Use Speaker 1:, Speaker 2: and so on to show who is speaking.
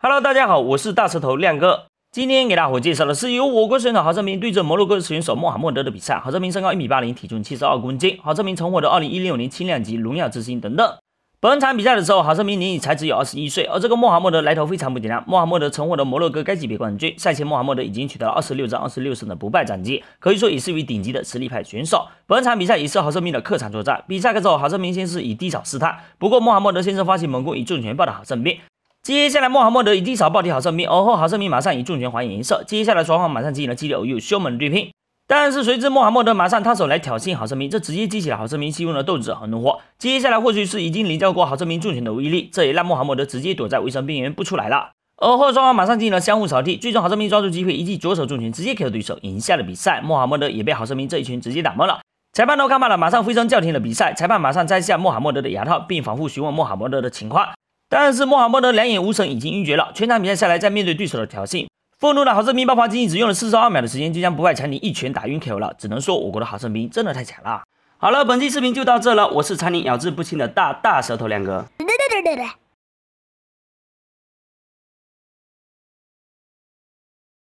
Speaker 1: Hello，大家好，我是大舌头亮
Speaker 2: 哥。今天给大伙介绍的是由我国选手郝胜明对阵摩洛哥选手穆罕默德的比赛。郝胜明身高一米八零，体重七十二公斤。郝胜明曾获得二零一六年轻量级荣耀之星等等。本场比赛的时候，郝胜明年龄才只有二十一岁，而这个穆罕默德来头非常不简单。穆罕默德曾获得摩洛哥该级别冠军。赛前，穆罕默德已经取得了二十六战二十六胜的不败战绩，可以说也是一位顶级的实力派选手。本场比赛也是郝胜明的客场作战。比赛开始，郝胜明先是以低扫试探，不过穆罕默德先是发起猛攻，以重拳暴打郝胜明。接下来，穆罕默德以低扫暴踢好胜明，而后好胜明马上以重拳还以颜色。接下来，双方马上进行了激烈又凶猛的对拼。但是，随之穆罕默德马上摊手来挑衅好胜明，这直接激起了好胜明心中的斗志和怒火。接下来，或许是已经领教过好胜明重拳的威力，这也让穆罕默德直接躲在围城边缘不出来了。而后，双方马上进行了相互扫地，最终好胜明抓住机会一记左手重拳直接 KO 对手，赢下了比赛。穆罕默德也被好胜明这一拳直接打懵了，裁判都看怕了，马上飞身叫停了比赛。裁判马上摘下穆罕默德的牙套，并反复询问穆罕默德的情况。但是穆罕默德两眼无神，已经晕厥了。全场比赛下来，在面对对手的挑衅，愤怒的好胜兵爆发，仅仅只用了四十二秒的时间，就将不败强尼一拳打晕 KO 了。只能说，我国的好胜兵真的太强了。好了，本期视频就到这了。我是长宁咬字不清的大大舌头亮
Speaker 1: 哥。